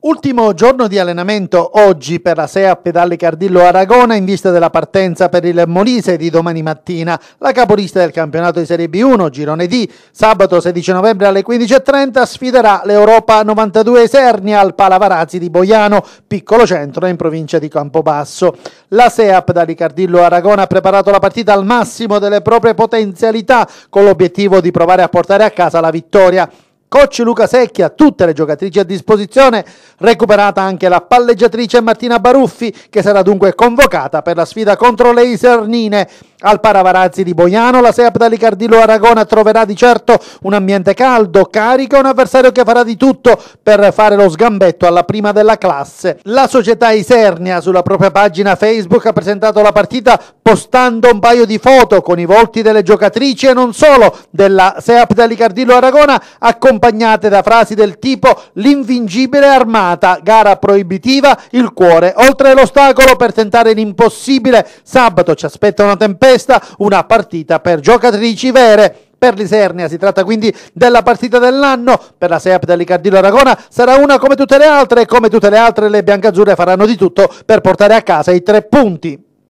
Ultimo giorno di allenamento oggi per la SEA Pedale Cardillo Aragona in vista della partenza per il Molise di domani mattina, la capolista del campionato di Serie B1, girone D, sabato 16 novembre alle 15.30 sfiderà l'Europa 92 Esernia al Palavarazzi di Boiano, piccolo centro in provincia di Campobasso. La SEA Pedale Cardillo Aragona ha preparato la partita al massimo delle proprie potenzialità con l'obiettivo di provare a portare a casa la vittoria. Coach Luca Secchia, tutte le giocatrici a disposizione, recuperata anche la palleggiatrice Martina Baruffi che sarà dunque convocata per la sfida contro le Isernine. Al Paravarazzi di Boiano la Seap Dalicardillo Aragona troverà di certo un ambiente caldo, carico, un avversario che farà di tutto per fare lo sgambetto alla prima della classe. La società Isernia sulla propria pagina Facebook ha presentato la partita postando un paio di foto con i volti delle giocatrici e non solo della Seap Dalicardillo Aragona accompagnata accompagnate da frasi del tipo l'invincibile armata, gara proibitiva, il cuore oltre l'ostacolo per tentare l'impossibile, sabato ci aspetta una tempesta, una partita per giocatrici vere per l'Isernia. Si tratta quindi della partita dell'anno. Per la SEAP dell'Icardino Aragona sarà una come tutte le altre e come tutte le altre le biancazzurre faranno di tutto per portare a casa i tre punti.